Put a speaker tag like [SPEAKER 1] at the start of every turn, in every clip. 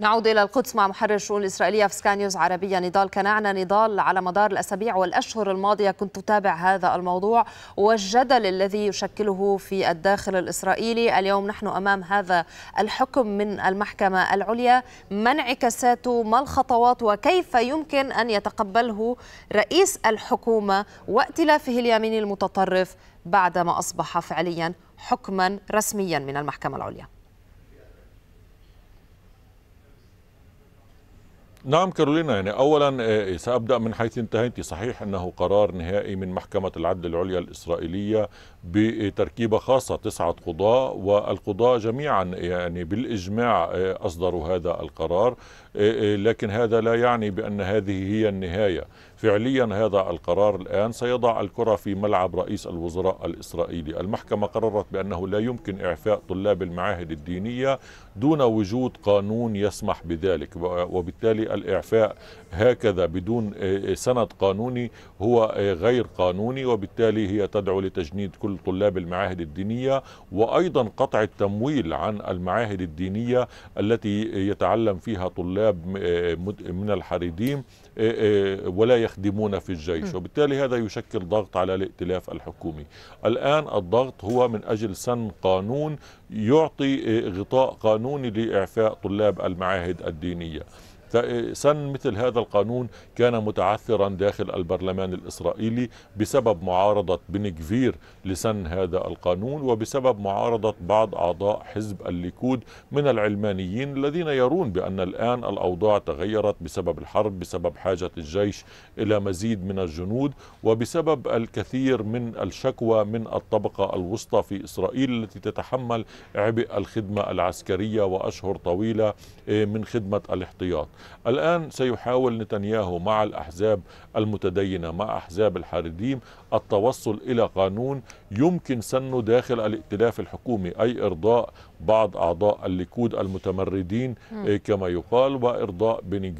[SPEAKER 1] نعود إلى القدس مع محرر الشؤون الإسرائيلية في سكانيوز عربية نضال كنعنا نضال على مدار الأسابيع والأشهر الماضية كنت تتابع هذا الموضوع والجدل الذي يشكله في الداخل الإسرائيلي اليوم نحن أمام هذا الحكم من المحكمة العليا ما انعكاساته ما الخطوات وكيف يمكن أن يتقبله رئيس الحكومة وائتلافه اليميني المتطرف بعدما أصبح فعليا حكما رسميا من المحكمة العليا
[SPEAKER 2] نعم كارولينا يعني اولا آه، آه، سابدا من حيث انتهيت صحيح انه قرار نهائي من محكمه العدل العليا الاسرائيليه بتركيبه خاصه تسعه قضاه والقضاه جميعا يعني بالاجماع آه، اصدروا هذا القرار لكن هذا لا يعني بان هذه هي النهايه فعليا هذا القرار الآن سيضع الكرة في ملعب رئيس الوزراء الإسرائيلي المحكمة قررت بأنه لا يمكن إعفاء طلاب المعاهد الدينية دون وجود قانون يسمح بذلك وبالتالي الإعفاء هكذا بدون آه، سند قانوني هو آه، غير قانوني وبالتالي هي تدعو لتجنيد كل طلاب المعاهد الدينية وأيضا قطع التمويل عن المعاهد الدينية التي يتعلم فيها طلاب آه، من الحريديم إيه، إيه، ولا يخدمون في الجيش وبالتالي هذا يشكل ضغط على الائتلاف الحكومي الآن الضغط هو من أجل سن قانون يعطي إيه، غطاء قانوني لإعفاء طلاب المعاهد الدينية سن مثل هذا القانون كان متعثرا داخل البرلمان الإسرائيلي بسبب معارضة بنكفير لسن هذا القانون وبسبب معارضة بعض أعضاء حزب الليكود من العلمانيين الذين يرون بأن الآن الأوضاع تغيرت بسبب الحرب بسبب حاجة الجيش إلى مزيد من الجنود وبسبب الكثير من الشكوى من الطبقة الوسطى في إسرائيل التي تتحمل عبء الخدمة العسكرية وأشهر طويلة إيه، من خدمة الاحتياط الآن سيحاول نتنياهو مع الأحزاب المتدينة مع أحزاب الحارديم التوصل إلى قانون يمكن سنه داخل الائتلاف الحكومي أي إرضاء بعض أعضاء الليكود المتمردين إيه كما يقال وإرضاء بن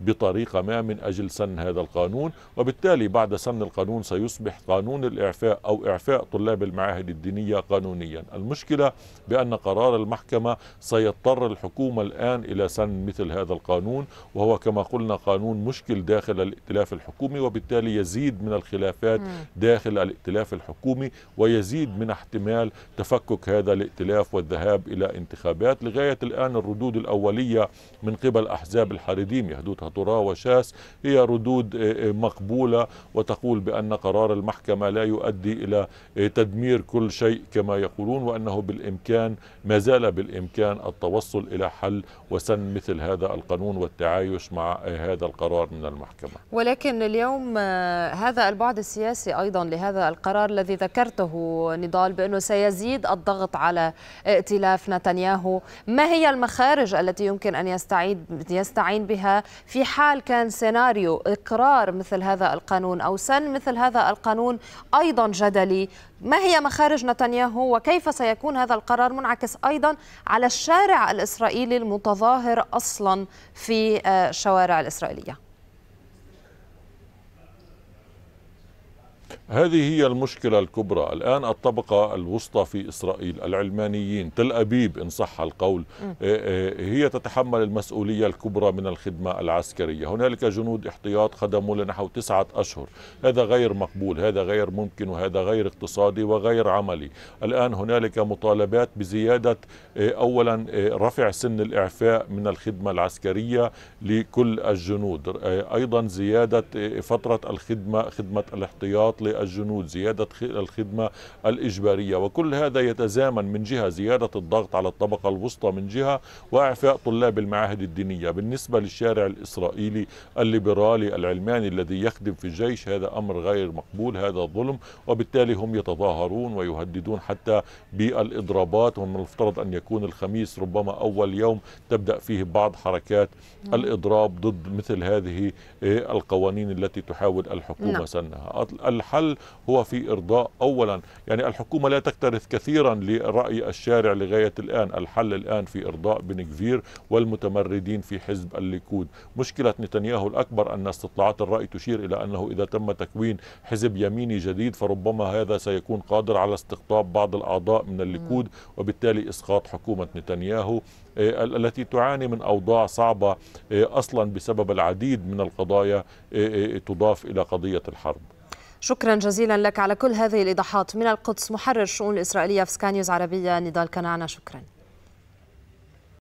[SPEAKER 2] بطريقة ما من أجل سن هذا القانون وبالتالي بعد سن القانون سيصبح قانون الإعفاء أو إعفاء طلاب المعاهد الدينية قانونيا المشكلة بأن قرار المحكمة سيضطر الحكومة الآن إلى سن مثل هذا القانون وهو كما قلنا قانون مشكل داخل الائتلاف الحكومي وبالتالي يزيد من الخلافات م. داخل الائتلاف الحكومي ويزيد من احتمال تفكك هذا الائتلاف والذهاب إلى انتخابات لغاية الآن الردود الأولية من قبل أحزاب الحريديم يهدوتها طراوة وشاس هي ردود آه، آه، مقبولة وتقول بأن قرار المحكمة لا يؤدي إلى آه، تدمير كل شيء كما يقولون وأنه بالإمكان ما زال بالإمكان التوصل إلى حل وسن مثل هذا القانون والتعايش مع هذا القرار من المحكمة
[SPEAKER 1] ولكن اليوم هذا البعد السياسي السياسي أيضا لهذا القرار الذي ذكرته نضال بأنه سيزيد الضغط على ائتلاف نتنياهو ما هي المخارج التي يمكن أن يستعيد يستعين بها في حال كان سيناريو إقرار مثل هذا القانون أو سن مثل هذا القانون أيضا جدلي ما هي مخارج نتنياهو وكيف سيكون هذا القرار منعكس أيضا على الشارع الإسرائيلي المتظاهر أصلا في آه، الشوارع الإسرائيلية
[SPEAKER 2] هذه هي المشكلة الكبرى الآن الطبقة الوسطى في إسرائيل العلمانيين تل أبيب إن صح القول آه، آه، هي تتحمل المسؤولية الكبرى من الخدمة العسكرية هنالك جنود احتياط خدموا لنحو تسعة أشهر هذا غير مقبول هذا غير ممكن وهذا غير اقتصادي وغير عملي الآن هنالك مطالبات بزيادة آه، أولا رفع سن الإعفاء من الخدمة العسكرية لكل الجنود أيضا زيادة فترة الخدمة خدمة الاحتياط الجنود زيادة الخدمة الإجبارية وكل هذا يتزامن من جهة زيادة الضغط على الطبقة الوسطى من جهة وإعفاء طلاب المعاهد الدينية بالنسبة للشارع الإسرائيلي الليبرالي العلماني الذي يخدم في الجيش هذا أمر غير مقبول هذا ظلم وبالتالي هم يتظاهرون ويهددون حتى بالإضرابات ومن المفترض أن يكون الخميس ربما أول يوم تبدأ فيه بعض حركات نعم. الإضراب ضد مثل هذه إيه، القوانين التي تحاول الحكومة نعم. سنها الحل الحل هو في إرضاء أولا يعني الحكومة لا تكترث كثيرا لرأي الشارع لغاية الآن الحل الآن في إرضاء بنكفير والمتمردين في حزب الليكود مشكلة نتنياهو الأكبر أن استطلاعات الرأي تشير إلى أنه إذا تم تكوين حزب يميني جديد فربما هذا سيكون قادر على استقطاب بعض الأعضاء من الليكود وبالتالي إسقاط حكومة نتنياهو آه، التي تعاني من أوضاع صعبة آه، أصلا بسبب العديد من القضايا آه، تضاف إلى قضية الحرب
[SPEAKER 1] شكرا جزيلا لك على كل هذه الإيضاحات من القدس محرر الشؤون الإسرائيلية في سكاي نيوز عربية نضال كنعنا شكرا